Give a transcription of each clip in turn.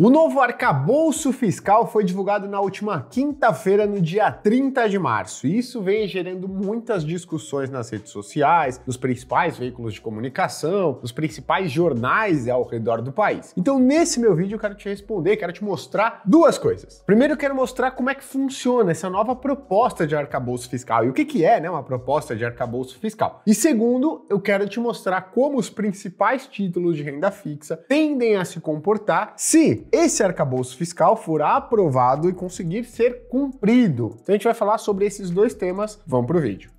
O novo arcabouço fiscal foi divulgado na última quinta-feira, no dia 30 de março. E isso vem gerando muitas discussões nas redes sociais, nos principais veículos de comunicação, nos principais jornais ao redor do país. Então, nesse meu vídeo, eu quero te responder, quero te mostrar duas coisas. Primeiro, eu quero mostrar como é que funciona essa nova proposta de arcabouço fiscal e o que, que é né, uma proposta de arcabouço fiscal. E segundo, eu quero te mostrar como os principais títulos de renda fixa tendem a se comportar se se esse arcabouço fiscal for aprovado e conseguir ser cumprido. Então a gente vai falar sobre esses dois temas. Vamos para o vídeo.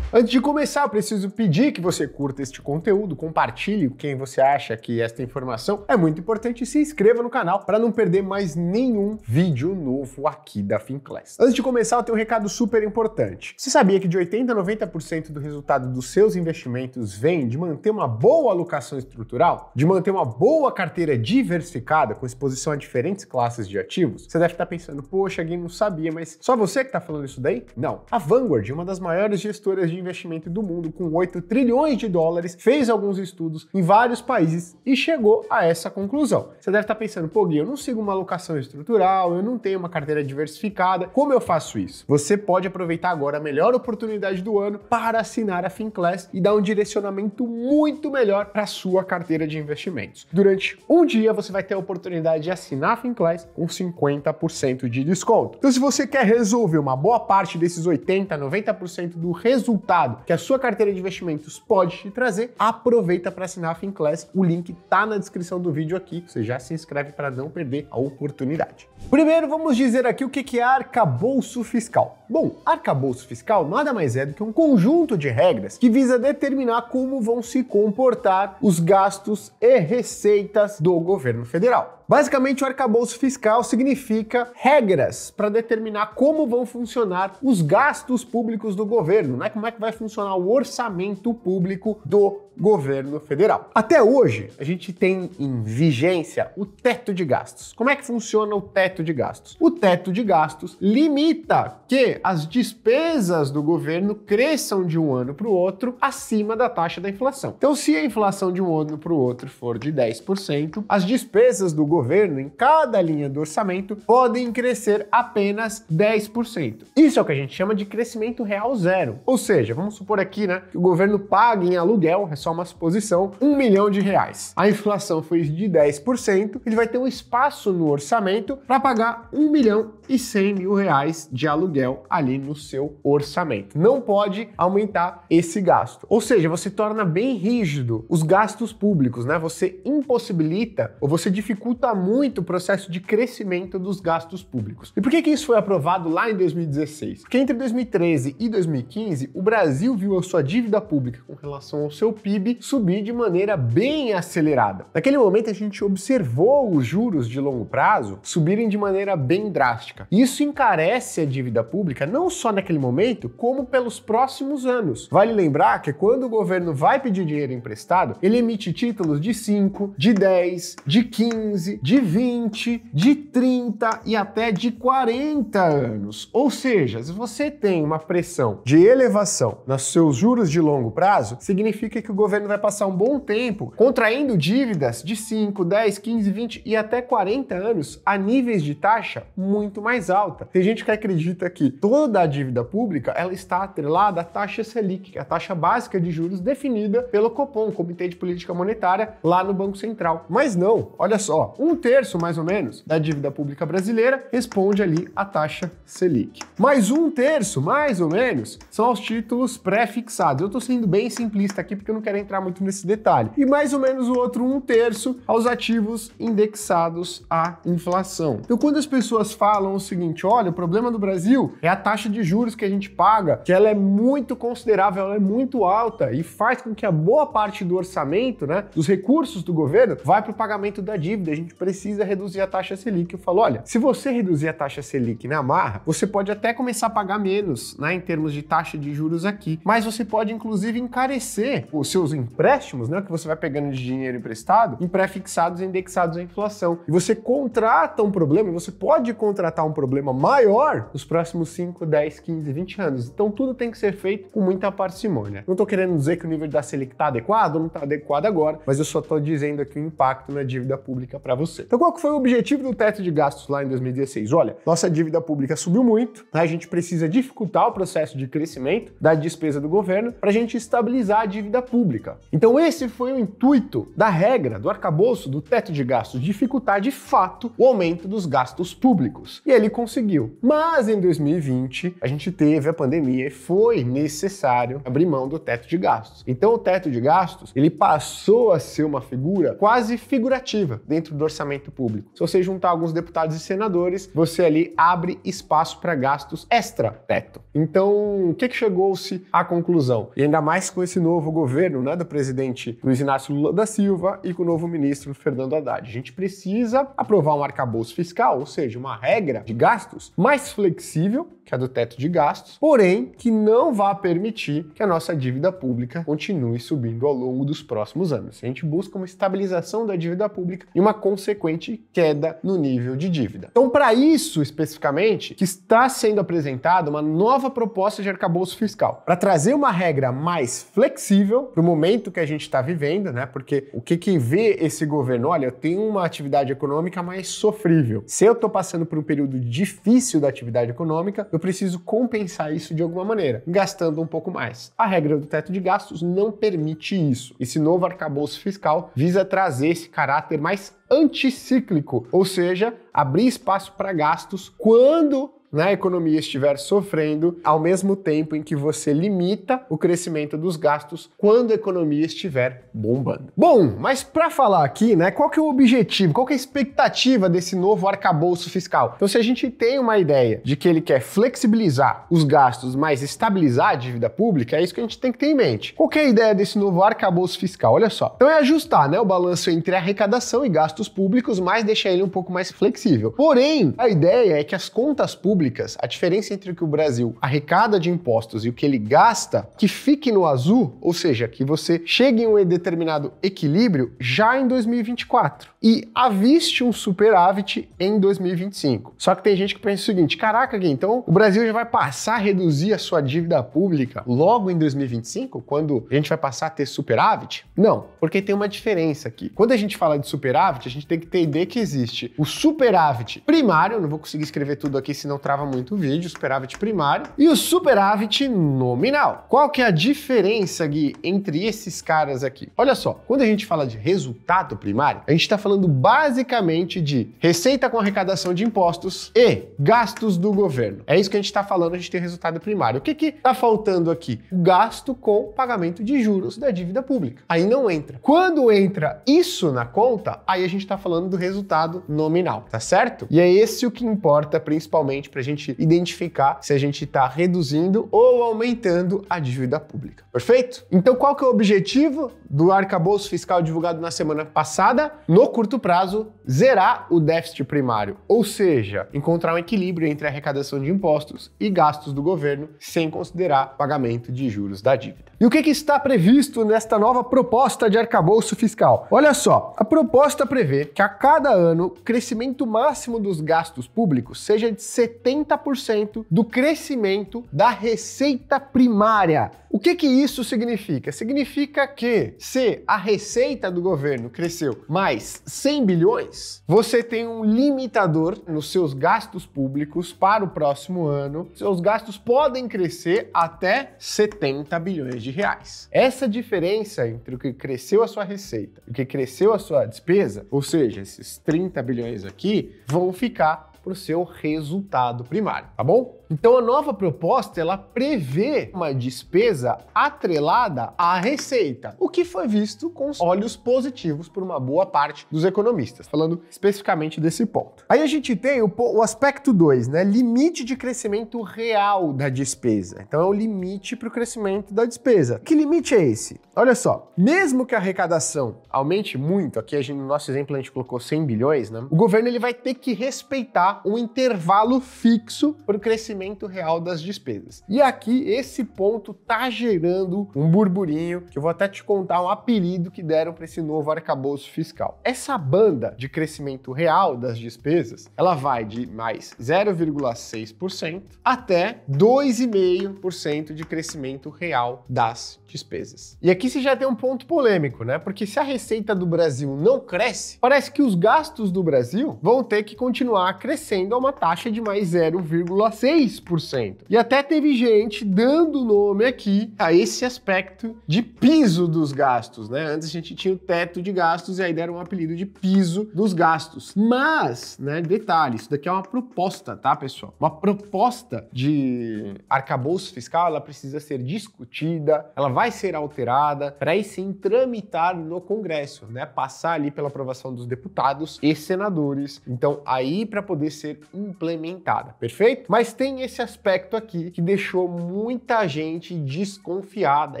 Antes de começar, preciso pedir que você curta este conteúdo, compartilhe quem você acha que esta informação é muito importante e se inscreva no canal para não perder mais nenhum vídeo novo aqui da Finclass. Antes de começar, eu tenho um recado super importante. Você sabia que de 80 a 90% do resultado dos seus investimentos vem de manter uma boa alocação estrutural, de manter uma boa carteira diversificada com exposição a diferentes classes de ativos? Você deve estar tá pensando, poxa, alguém não sabia, mas só você que está falando isso daí? Não. A Vanguard, uma das maiores gestoras de investimento do mundo, com 8 trilhões de dólares, fez alguns estudos em vários países e chegou a essa conclusão. Você deve estar pensando, pô, Gui, eu não sigo uma alocação estrutural, eu não tenho uma carteira diversificada, como eu faço isso? Você pode aproveitar agora a melhor oportunidade do ano para assinar a FinClass e dar um direcionamento muito melhor para a sua carteira de investimentos. Durante um dia, você vai ter a oportunidade de assinar a FinClass com 50% de desconto. Então, se você quer resolver uma boa parte desses 80%, 90% do resultado resultado que a sua carteira de investimentos pode te trazer, aproveita para assinar a FinClass. O link está na descrição do vídeo aqui. Você já se inscreve para não perder a oportunidade. Primeiro, vamos dizer aqui o que é arcabouço fiscal. Bom, arcabouço fiscal nada mais é do que um conjunto de regras que visa determinar como vão se comportar os gastos e receitas do governo federal. Basicamente, o arcabouço fiscal significa regras para determinar como vão funcionar os gastos públicos do governo, né? Como é que vai funcionar o orçamento público do governo federal. Até hoje, a gente tem em vigência o teto de gastos. Como é que funciona o teto de gastos? O teto de gastos limita que as despesas do governo cresçam de um ano para o outro acima da taxa da inflação. Então, se a inflação de um ano para o outro for de 10%, as despesas do governo em cada linha do orçamento podem crescer apenas 10%. Isso é o que a gente chama de crescimento real zero. Ou seja, vamos supor aqui, né, que o governo paga em aluguel, é só uma suposição, um milhão de reais. A inflação foi de 10%, ele vai ter um espaço no orçamento para pagar um milhão e cem mil reais de aluguel ali no seu orçamento. Não pode aumentar esse gasto. Ou seja, você torna bem rígido os gastos públicos, né? Você impossibilita ou você dificulta muito o processo de crescimento dos gastos públicos. E por que, que isso foi aprovado lá em 2016? Porque entre 2013 e 2015, o Brasil viu a sua dívida pública com relação ao seu PIB PIB subir de maneira bem acelerada. Naquele momento, a gente observou os juros de longo prazo subirem de maneira bem drástica. Isso encarece a dívida pública não só naquele momento, como pelos próximos anos. Vale lembrar que quando o governo vai pedir dinheiro emprestado, ele emite títulos de 5, de 10, de 15, de 20, de 30 e até de 40 anos. Ou seja, se você tem uma pressão de elevação nos seus juros de longo prazo, significa que o governo vai passar um bom tempo contraindo dívidas de 5, 10, 15, 20 e até 40 anos a níveis de taxa muito mais alta. Tem gente que acredita que toda a dívida pública ela está atrelada à taxa Selic, é a taxa básica de juros definida pelo Copom, Comitê de Política Monetária, lá no Banco Central. Mas não, olha só, um terço mais ou menos da dívida pública brasileira responde ali à taxa Selic. Mais um terço, mais ou menos, são os títulos pré-fixados. Eu estou sendo bem simplista aqui porque eu não quero entrar muito nesse detalhe. E mais ou menos o outro um terço aos ativos indexados à inflação. Então, quando as pessoas falam o seguinte, olha, o problema do Brasil é a taxa de juros que a gente paga, que ela é muito considerável, ela é muito alta e faz com que a boa parte do orçamento, né, dos recursos do governo, vá para o pagamento da dívida. A gente precisa reduzir a taxa Selic. Eu falo, olha, se você reduzir a taxa Selic na marra, você pode até começar a pagar menos, né, em termos de taxa de juros aqui, mas você pode inclusive encarecer o seu seus empréstimos, né, que você vai pegando de dinheiro emprestado, em pré-fixados indexados à inflação. E você contrata um problema, você pode contratar um problema maior nos próximos 5, 10, 15, 20 anos. Então tudo tem que ser feito com muita parcimônia. Não estou querendo dizer que o nível da Selic está adequado, não está adequado agora, mas eu só estou dizendo aqui o impacto na dívida pública para você. Então qual que foi o objetivo do teto de gastos lá em 2016? Olha, nossa dívida pública subiu muito, tá? a gente precisa dificultar o processo de crescimento da despesa do governo para a gente estabilizar a dívida pública pública. Então, esse foi o intuito da regra do arcabouço do teto de gastos, dificultar de fato o aumento dos gastos públicos. E ele conseguiu. Mas em 2020, a gente teve a pandemia e foi necessário abrir mão do teto de gastos. Então, o teto de gastos ele passou a ser uma figura quase figurativa dentro do orçamento público. Se você juntar alguns deputados e senadores, você ali abre espaço para gastos extra-teto. Então, o que, que chegou-se à conclusão? E ainda mais com esse novo governo governo né, do presidente Luiz Inácio Lula da Silva e com o novo ministro Fernando Haddad. A gente precisa aprovar um arcabouço fiscal, ou seja, uma regra de gastos mais flexível, que a do teto de gastos, porém que não vá permitir que a nossa dívida pública continue subindo ao longo dos próximos anos. A gente busca uma estabilização da dívida pública e uma consequente queda no nível de dívida. Então, para isso especificamente, que está sendo apresentada uma nova proposta de arcabouço fiscal para trazer uma regra mais flexível para momento que a gente está vivendo, né? Porque o que, que vê esse governo? Olha, eu tenho uma atividade econômica mais sofrível. Se eu estou passando por um período difícil da atividade econômica, eu preciso compensar isso de alguma maneira, gastando um pouco mais. A regra do teto de gastos não permite isso. Esse novo arcabouço fiscal visa trazer esse caráter mais anticíclico, ou seja, abrir espaço para gastos quando na economia estiver sofrendo, ao mesmo tempo em que você limita o crescimento dos gastos quando a economia estiver bombando. Bom, mas para falar aqui, né, qual que é o objetivo, qual que é a expectativa desse novo arcabouço fiscal? Então, se a gente tem uma ideia de que ele quer flexibilizar os gastos, mas estabilizar a dívida pública, é isso que a gente tem que ter em mente. Qual que é a ideia desse novo arcabouço fiscal? Olha só. Então, é ajustar né, o balanço entre arrecadação e gastos públicos, mas deixar ele um pouco mais flexível. Porém, a ideia é que as contas públicas públicas, a diferença entre o que o Brasil arrecada de impostos e o que ele gasta, que fique no azul, ou seja, que você chegue em um determinado equilíbrio já em 2024 e aviste um superávit em 2025. Só que tem gente que pensa o seguinte: caraca, Gui, então o Brasil já vai passar a reduzir a sua dívida pública logo em 2025, quando a gente vai passar a ter superávit? Não, porque tem uma diferença aqui. Quando a gente fala de superávit, a gente tem que entender que existe o superávit primário, não vou conseguir escrever tudo aqui senão tá mostrava muito vídeo, superávit primário e o superávit nominal. Qual que é a diferença, Gui, entre esses caras aqui? Olha só, quando a gente fala de resultado primário, a gente está falando basicamente de receita com arrecadação de impostos e gastos do governo. É isso que a gente está falando, a gente tem resultado primário. O que que está faltando aqui? O gasto com pagamento de juros da dívida pública. Aí não entra. Quando entra isso na conta, aí a gente está falando do resultado nominal, tá certo? E é esse o que importa principalmente para a gente identificar se a gente está reduzindo ou aumentando a dívida pública. Perfeito? Então, qual que é o objetivo do arcabouço fiscal divulgado na semana passada? No curto prazo, zerar o déficit primário, ou seja, encontrar um equilíbrio entre a arrecadação de impostos e gastos do governo sem considerar pagamento de juros da dívida. E o que, que está previsto nesta nova proposta de arcabouço fiscal? Olha só, a proposta prevê que a cada ano o crescimento máximo dos gastos públicos seja de 70 70% do crescimento da receita primária. O que, que isso significa? Significa que se a receita do governo cresceu mais 100 bilhões, você tem um limitador nos seus gastos públicos para o próximo ano. Seus gastos podem crescer até 70 bilhões de reais. Essa diferença entre o que cresceu a sua receita e o que cresceu a sua despesa, ou seja, esses 30 bilhões aqui, vão ficar para o seu resultado primário, tá bom? Então a nova proposta ela prevê uma despesa atrelada à receita, o que foi visto com olhos positivos por uma boa parte dos economistas, falando especificamente desse ponto. Aí a gente tem o, o aspecto 2, né? Limite de crescimento real da despesa. Então é o limite para o crescimento da despesa. Que limite é esse? Olha só, mesmo que a arrecadação aumente muito, aqui a gente, no nosso exemplo a gente colocou 100 bilhões, né? O governo ele vai ter que respeitar um intervalo fixo para o crescimento crescimento real das despesas. E aqui esse ponto tá gerando um burburinho que eu vou até te contar um apelido que deram para esse novo arcabouço fiscal. Essa banda de crescimento real das despesas, ela vai de mais 0,6% até 2,5% de crescimento real das despesas. E aqui você já tem um ponto polêmico, né? Porque se a receita do Brasil não cresce, parece que os gastos do Brasil vão ter que continuar crescendo a uma taxa de mais 0,6 6%. E até teve gente dando nome aqui a esse aspecto de piso dos gastos, né? Antes a gente tinha o teto de gastos e aí deram um apelido de piso dos gastos. Mas, né, detalhe, isso daqui é uma proposta, tá, pessoal? Uma proposta de arcabouço fiscal, ela precisa ser discutida, ela vai ser alterada para aí sim tramitar no Congresso, né? Passar ali pela aprovação dos deputados e senadores. Então, aí para poder ser implementada, perfeito? Mas tem esse aspecto aqui que deixou muita gente desconfiada,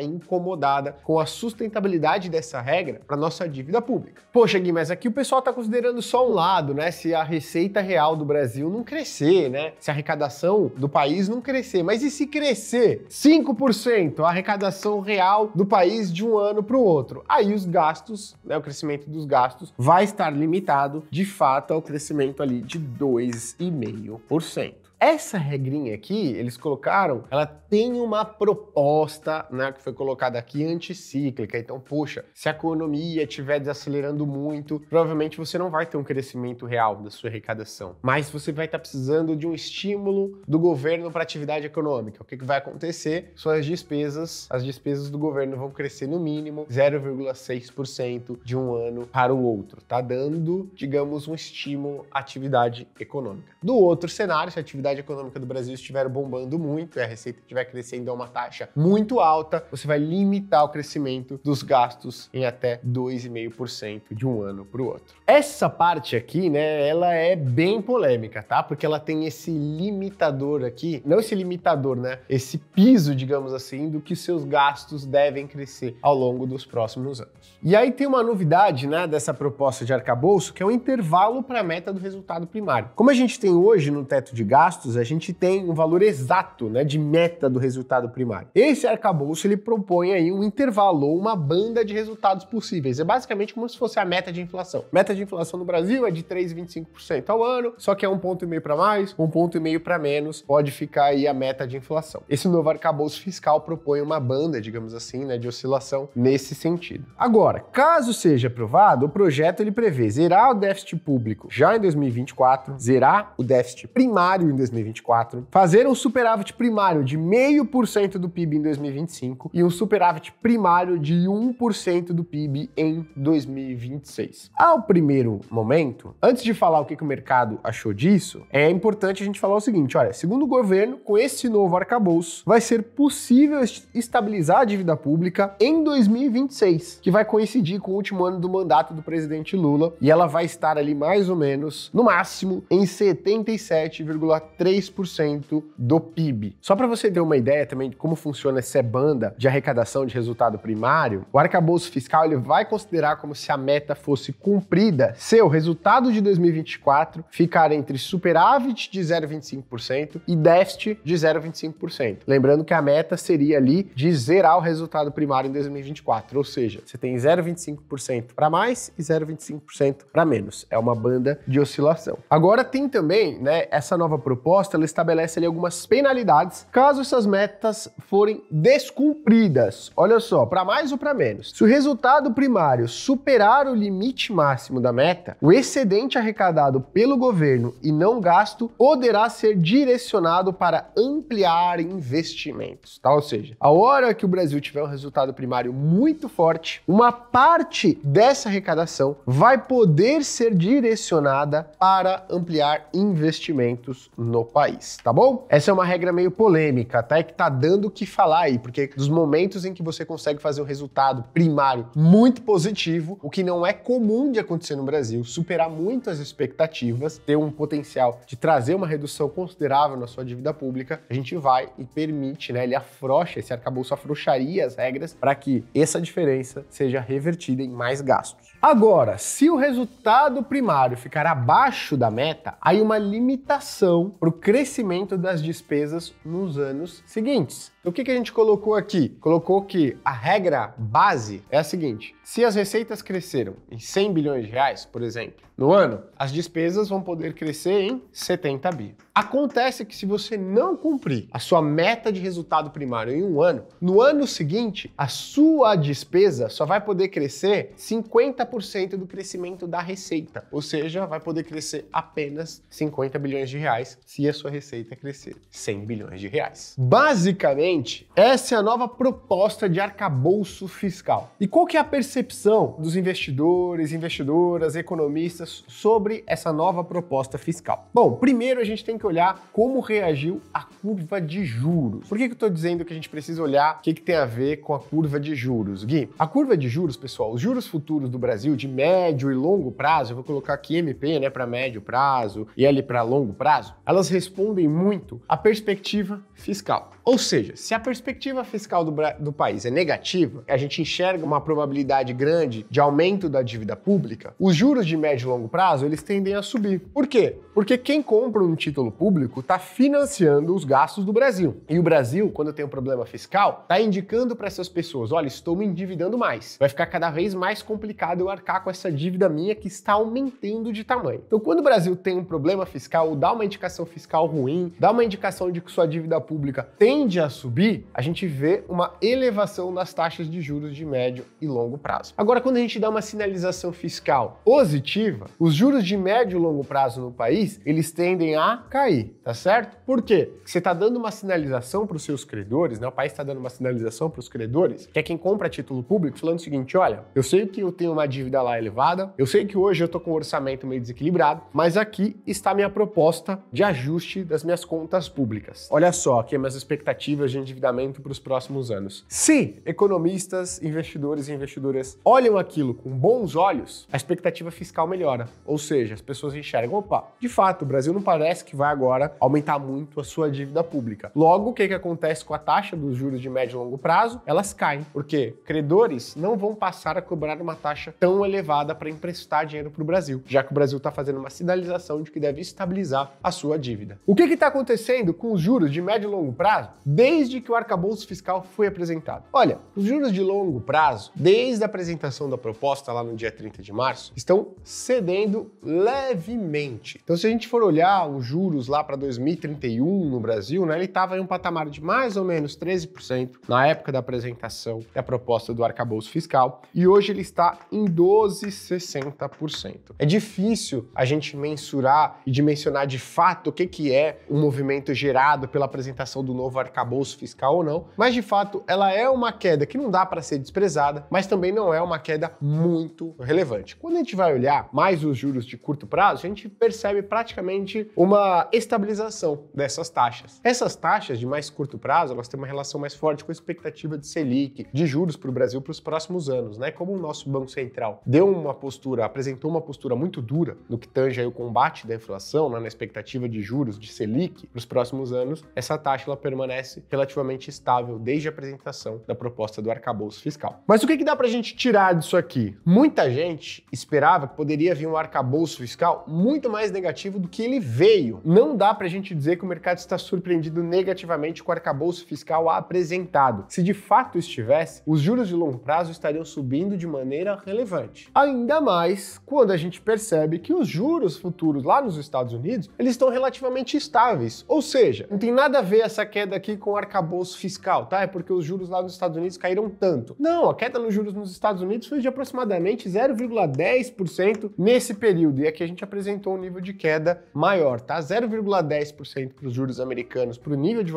incomodada com a sustentabilidade dessa regra para nossa dívida pública. Poxa, Gui, mas aqui o pessoal está considerando só um lado, né? Se a receita real do Brasil não crescer, né? Se a arrecadação do país não crescer. Mas e se crescer 5% a arrecadação real do país de um ano para o outro? Aí os gastos, né? O crescimento dos gastos vai estar limitado de fato ao crescimento ali de 2,5%. Essa regrinha aqui, eles colocaram, ela tem uma proposta, né, que foi colocada aqui anticíclica. Então, poxa, se a economia estiver desacelerando muito, provavelmente você não vai ter um crescimento real da sua arrecadação. Mas você vai estar tá precisando de um estímulo do governo para atividade econômica. O que, que vai acontecer? Suas despesas, as despesas do governo vão crescer no mínimo 0,6% de um ano para o outro. Tá dando, digamos, um estímulo à atividade econômica. Do outro cenário, se a atividade atividade econômica do Brasil estiver bombando muito e a receita estiver crescendo a uma taxa muito alta, você vai limitar o crescimento dos gastos em até 2,5% de um ano para o outro. Essa parte aqui, né, ela é bem polêmica, tá? Porque ela tem esse limitador aqui, não esse limitador, né? Esse piso, digamos assim, do que seus gastos devem crescer ao longo dos próximos anos. E aí tem uma novidade, né, dessa proposta de arcabouço, que é o intervalo para a meta do resultado primário. Como a gente tem hoje no teto de gastos, gastos, a gente tem um valor exato né, de meta do resultado primário. Esse arcabouço ele propõe aí um intervalo ou uma banda de resultados possíveis. É basicamente como se fosse a meta de inflação. Meta de inflação no Brasil é de 3,25% ao ano, só que é um ponto e meio para mais, um ponto e meio para menos, pode ficar aí a meta de inflação. Esse novo arcabouço fiscal propõe uma banda, digamos assim, né, de oscilação nesse sentido. Agora, caso seja aprovado, o projeto ele prevê zerar o déficit público já em 2024, zerar o déficit primário em 2024, fazer um superávit primário de 0,5% do PIB em 2025 e um superávit primário de 1% do PIB em 2026. Ao primeiro momento, antes de falar o que, que o mercado achou disso, é importante a gente falar o seguinte: olha, segundo o governo, com esse novo arcabouço, vai ser possível estabilizar a dívida pública em 2026, que vai coincidir com o último ano do mandato do presidente Lula, e ela vai estar ali mais ou menos, no máximo, em 77,3%. 3% do PIB. Só para você ter uma ideia também de como funciona essa banda de arrecadação de resultado primário, o arcabouço fiscal ele vai considerar como se a meta fosse cumprida se o resultado de 2024 ficar entre superávit de 0,25% e déficit de 0,25%. Lembrando que a meta seria ali de zerar o resultado primário em 2024, ou seja, você tem 0,25% para mais e 0,25% para menos. É uma banda de oscilação. Agora tem também, né, essa nova proposta proposta ela estabelece ali algumas penalidades caso essas metas forem descumpridas. Olha só, para mais ou para menos. Se o resultado primário superar o limite máximo da meta, o excedente arrecadado pelo governo e não gasto poderá ser direcionado para ampliar investimentos, tá? Ou seja, a hora que o Brasil tiver um resultado primário muito forte, uma parte dessa arrecadação vai poder ser direcionada para ampliar investimentos no no país, tá bom? Essa é uma regra meio polêmica, até tá? que tá dando o que falar aí, porque dos momentos em que você consegue fazer um resultado primário muito positivo, o que não é comum de acontecer no Brasil, superar muito as expectativas, ter um potencial de trazer uma redução considerável na sua dívida pública, a gente vai e permite, né? Ele afrouxa, esse arcabouço afrouxaria as regras para que essa diferença seja revertida em mais gastos. Agora, se o resultado primário ficar abaixo da meta, aí uma limitação para o crescimento das despesas nos anos seguintes. Então, o que, que a gente colocou aqui? Colocou que a regra base é a seguinte: se as receitas cresceram em 100 bilhões de reais, por exemplo, no ano, as despesas vão poder crescer em 70 bi. Acontece que se você não cumprir a sua meta de resultado primário em um ano, no ano seguinte, a sua despesa só vai poder crescer 50% do crescimento da receita. Ou seja, vai poder crescer apenas 50 bilhões de reais se a sua receita crescer 100 bilhões de reais. Basicamente, essa é a nova proposta de arcabouço fiscal. E qual que é a percepção dos investidores, investidoras, economistas sobre essa nova proposta fiscal? Bom, primeiro a gente tem que que olhar como reagiu a curva de juros. Por que, que eu estou dizendo que a gente precisa olhar o que, que tem a ver com a curva de juros? Gui, a curva de juros, pessoal, os juros futuros do Brasil de médio e longo prazo, eu vou colocar aqui MP né, para médio prazo e L para longo prazo, elas respondem muito à perspectiva fiscal. Ou seja, se a perspectiva fiscal do, do país é negativa, a gente enxerga uma probabilidade grande de aumento da dívida pública, os juros de médio e longo prazo eles tendem a subir. Por quê? Porque quem compra um título público está financiando os gastos do Brasil. E o Brasil, quando tem um problema fiscal, está indicando para essas pessoas: olha, estou me endividando mais. Vai ficar cada vez mais complicado eu arcar com essa dívida minha que está aumentando de tamanho. Então, quando o Brasil tem um problema fiscal, dá uma indicação fiscal ruim, dá uma indicação de que sua dívida pública tem tende a subir, a gente vê uma elevação nas taxas de juros de médio e longo prazo. Agora, quando a gente dá uma sinalização fiscal positiva, os juros de médio e longo prazo no país, eles tendem a cair, tá certo? Por quê? Porque você está dando uma sinalização para os seus credores, né? o país está dando uma sinalização para os credores, que é quem compra título público, falando o seguinte, olha, eu sei que eu tenho uma dívida lá elevada, eu sei que hoje eu estou com um orçamento meio desequilibrado, mas aqui está minha proposta de ajuste das minhas contas públicas. Olha só, aqui é minhas expectativas expectativas de endividamento para os próximos anos. Se economistas, investidores e investidoras olham aquilo com bons olhos, a expectativa fiscal melhora. Ou seja, as pessoas enxergam, opa, de fato, o Brasil não parece que vai agora aumentar muito a sua dívida pública. Logo, o que, que acontece com a taxa dos juros de médio e longo prazo? Elas caem, porque credores não vão passar a cobrar uma taxa tão elevada para emprestar dinheiro para o Brasil, já que o Brasil está fazendo uma sinalização de que deve estabilizar a sua dívida. O que está acontecendo com os juros de médio e longo prazo? desde que o arcabouço fiscal foi apresentado. Olha, os juros de longo prazo, desde a apresentação da proposta lá no dia 30 de março, estão cedendo levemente. Então, se a gente for olhar os juros lá para 2031 no Brasil, né, ele estava em um patamar de mais ou menos 13% na época da apresentação da proposta do arcabouço fiscal e hoje ele está em 12,60%. É difícil a gente mensurar e dimensionar de fato o que, que é o movimento gerado pela apresentação do novo arcabouço fiscal ou não, mas de fato ela é uma queda que não dá para ser desprezada, mas também não é uma queda muito relevante. Quando a gente vai olhar mais os juros de curto prazo, a gente percebe praticamente uma estabilização dessas taxas. Essas taxas de mais curto prazo, elas têm uma relação mais forte com a expectativa de Selic, de juros para o Brasil para os próximos anos, né? Como o nosso Banco Central deu uma postura, apresentou uma postura muito dura no que tange aí o combate da inflação, né? na expectativa de juros de Selic para os próximos anos, essa taxa ela permanece permanece relativamente estável desde a apresentação da proposta do arcabouço fiscal. Mas o que, que dá para a gente tirar disso aqui? Muita gente esperava que poderia vir um arcabouço fiscal muito mais negativo do que ele veio. Não dá para a gente dizer que o mercado está surpreendido negativamente com o arcabouço fiscal apresentado. Se de fato estivesse, os juros de longo prazo estariam subindo de maneira relevante. Ainda mais quando a gente percebe que os juros futuros lá nos Estados Unidos eles estão relativamente estáveis, ou seja, não tem nada a ver essa queda aqui com arcabouço fiscal, tá? É porque os juros lá nos Estados Unidos caíram tanto. Não, a queda nos juros nos Estados Unidos foi de aproximadamente 0,10% nesse período. E aqui a gente apresentou um nível de queda maior, tá? 0,10% para os juros americanos, para o nível de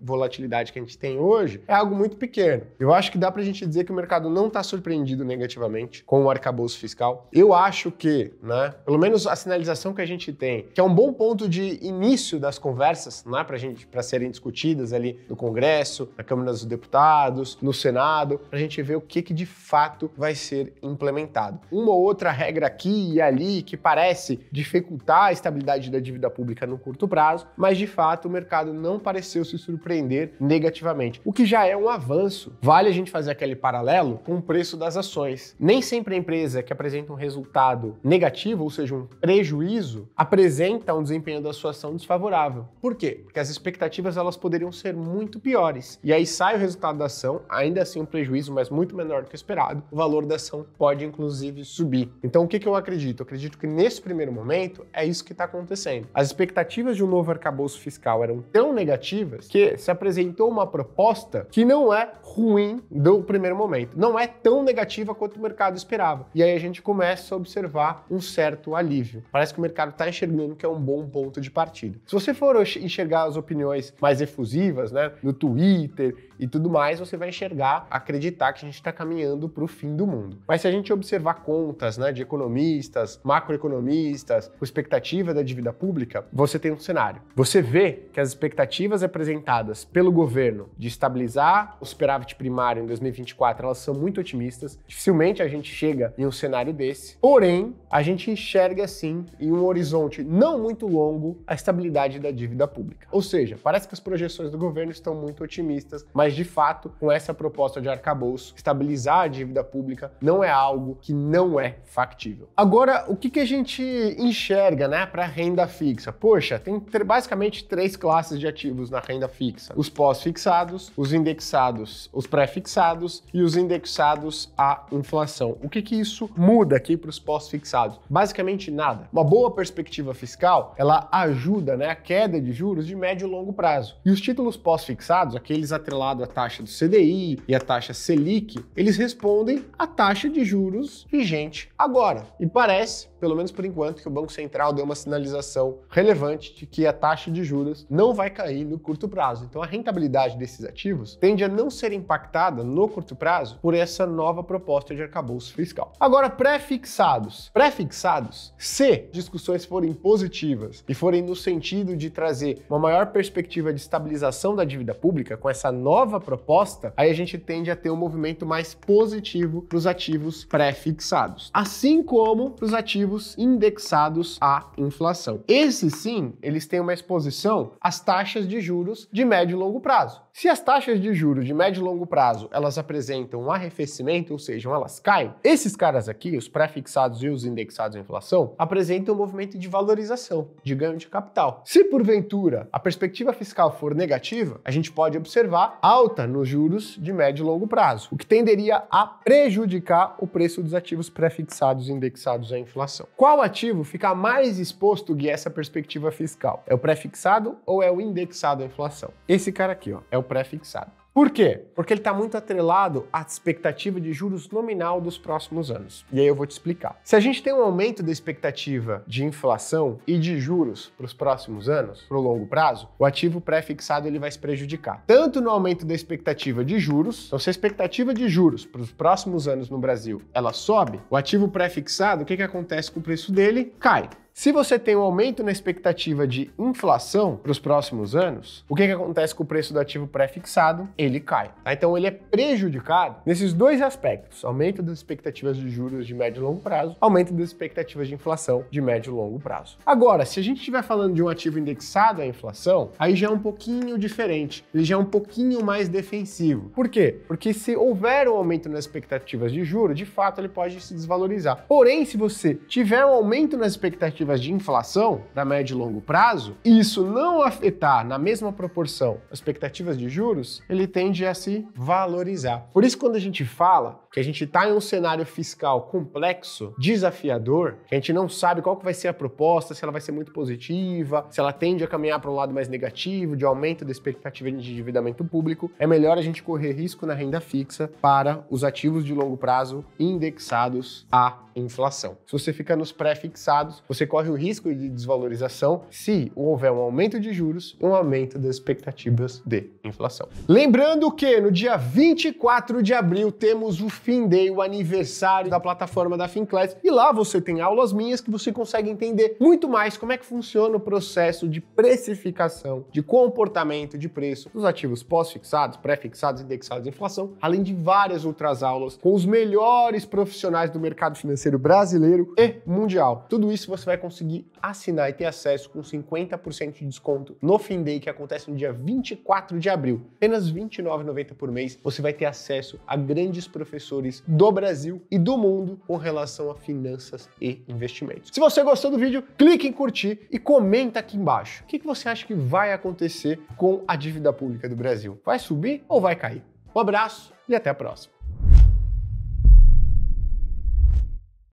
volatilidade que a gente tem hoje, é algo muito pequeno. Eu acho que dá para a gente dizer que o mercado não está surpreendido negativamente com o arcabouço fiscal. Eu acho que, né, pelo menos a sinalização que a gente tem, que é um bom ponto de início das conversas, né, para gente, para serem discutidas ali no Congresso, na Câmara dos Deputados, no Senado, para a gente ver o que, que de fato vai ser implementado. Uma outra regra aqui e ali que parece dificultar a estabilidade da dívida pública no curto prazo, mas de fato o mercado não pareceu se surpreender negativamente, o que já é um avanço. Vale a gente fazer aquele paralelo com o preço das ações. Nem sempre a empresa que apresenta um resultado negativo, ou seja, um prejuízo, apresenta um desempenho da sua ação desfavorável. Por quê? Porque as expectativas elas poderiam ser muito piores. E aí sai o resultado da ação, ainda assim um prejuízo, mas muito menor do que esperado. O valor da ação pode, inclusive, subir. Então, o que, que eu acredito? Eu acredito que nesse primeiro momento é isso que está acontecendo. As expectativas de um novo arcabouço fiscal eram tão negativas que se apresentou uma proposta que não é ruim do primeiro momento. Não é tão negativa quanto o mercado esperava. E aí a gente começa a observar um certo alívio. Parece que o mercado está enxergando que é um bom ponto de partida. Se você for enxergar as opiniões mais efusivas, né? No Twitter e tudo mais, você vai enxergar, acreditar que a gente está caminhando para o fim do mundo. Mas se a gente observar contas né, de economistas, macroeconomistas, com expectativa da dívida pública, você tem um cenário. Você vê que as expectativas apresentadas pelo governo de estabilizar o superávit primário em 2024, elas são muito otimistas. Dificilmente a gente chega em um cenário desse. Porém, a gente enxerga assim, em um horizonte não muito longo, a estabilidade da dívida pública. Ou seja, parece que as projeções do governo estão muito otimistas, mas de fato, com essa proposta de arcabouço, estabilizar a dívida pública não é algo que não é factível. Agora, o que, que a gente enxerga né, para renda fixa? Poxa, tem ter basicamente três classes de ativos na renda fixa: os pós-fixados, os indexados, os pré-fixados e os indexados à inflação. O que, que isso muda aqui para os pós-fixados? Basicamente nada. Uma boa perspectiva fiscal ela ajuda né, a queda de juros de médio e longo prazo. E os títulos títulos pós-fixados, aqueles atrelados à taxa do CDI e à taxa Selic, eles respondem à taxa de juros vigente agora. E parece pelo menos por enquanto, que o Banco Central deu uma sinalização relevante de que a taxa de juros não vai cair no curto prazo. Então, a rentabilidade desses ativos tende a não ser impactada no curto prazo por essa nova proposta de arcabouço fiscal. Agora, pré-fixados. Pré-fixados, se discussões forem positivas e forem no sentido de trazer uma maior perspectiva de estabilização da dívida pública com essa nova proposta, aí a gente tende a ter um movimento mais positivo para os ativos pré-fixados, assim como para os ativos ativos indexados à inflação. Esses sim, eles têm uma exposição às taxas de juros de médio e longo prazo. Se as taxas de juros de médio e longo prazo elas apresentam um arrefecimento, ou seja, elas caem, esses caras aqui, os pré-fixados e os indexados à inflação, apresentam um movimento de valorização, de ganho de capital. Se porventura a perspectiva fiscal for negativa, a gente pode observar alta nos juros de médio e longo prazo, o que tenderia a prejudicar o preço dos ativos pré-fixados e indexados à inflação inflação. Qual ativo fica mais exposto a essa perspectiva fiscal? É o pré-fixado ou é o indexado à inflação? Esse cara aqui, ó, é o pré-fixado. Por quê? Porque ele está muito atrelado à expectativa de juros nominal dos próximos anos. E aí eu vou te explicar. Se a gente tem um aumento da expectativa de inflação e de juros para os próximos anos, para o longo prazo, o ativo pré-fixado ele vai se prejudicar. Tanto no aumento da expectativa de juros, então se a expectativa de juros para os próximos anos no Brasil ela sobe, o ativo pré-fixado, o que, que acontece com o preço dele? Cai. Se você tem um aumento na expectativa de inflação para os próximos anos, o que, que acontece com o preço do ativo pré-fixado? Ele cai. Tá? Então ele é prejudicado nesses dois aspectos: aumento das expectativas de juros de médio e longo prazo, aumento das expectativas de inflação de médio e longo prazo. Agora, se a gente estiver falando de um ativo indexado à inflação, aí já é um pouquinho diferente, ele já é um pouquinho mais defensivo. Por quê? Porque se houver um aumento nas expectativas de juros, de fato ele pode se desvalorizar. Porém, se você tiver um aumento nas expectativas perspectivas de inflação para médio e longo prazo, e isso não afetar na mesma proporção as expectativas de juros, ele tende a se valorizar. Por isso, quando a gente fala que a gente está em um cenário fiscal complexo, desafiador, que a gente não sabe qual que vai ser a proposta, se ela vai ser muito positiva, se ela tende a caminhar para um lado mais negativo, de aumento da expectativa de endividamento público, é melhor a gente correr risco na renda fixa para os ativos de longo prazo indexados à inflação. Se você fica nos pré-fixados, você corre o risco de desvalorização se houver um aumento de juros, um aumento das expectativas de inflação. Lembrando que no dia 24 de abril temos o Findei o aniversário da plataforma da FinClass. E lá você tem aulas minhas que você consegue entender muito mais como é que funciona o processo de precificação, de comportamento de preço dos ativos pós-fixados, pré-fixados, indexados à inflação, além de várias outras aulas com os melhores profissionais do mercado financeiro brasileiro e mundial. Tudo isso você vai conseguir assinar e ter acesso com 50% de desconto no Fin Day, que acontece no dia 24 de abril. Apenas R$ 29,90 por mês, você vai ter acesso a grandes professores do Brasil e do mundo com relação a finanças e investimentos. Se você gostou do vídeo, clique em curtir e comenta aqui embaixo. O que você acha que vai acontecer com a dívida pública do Brasil? Vai subir ou vai cair? Um abraço e até a próxima.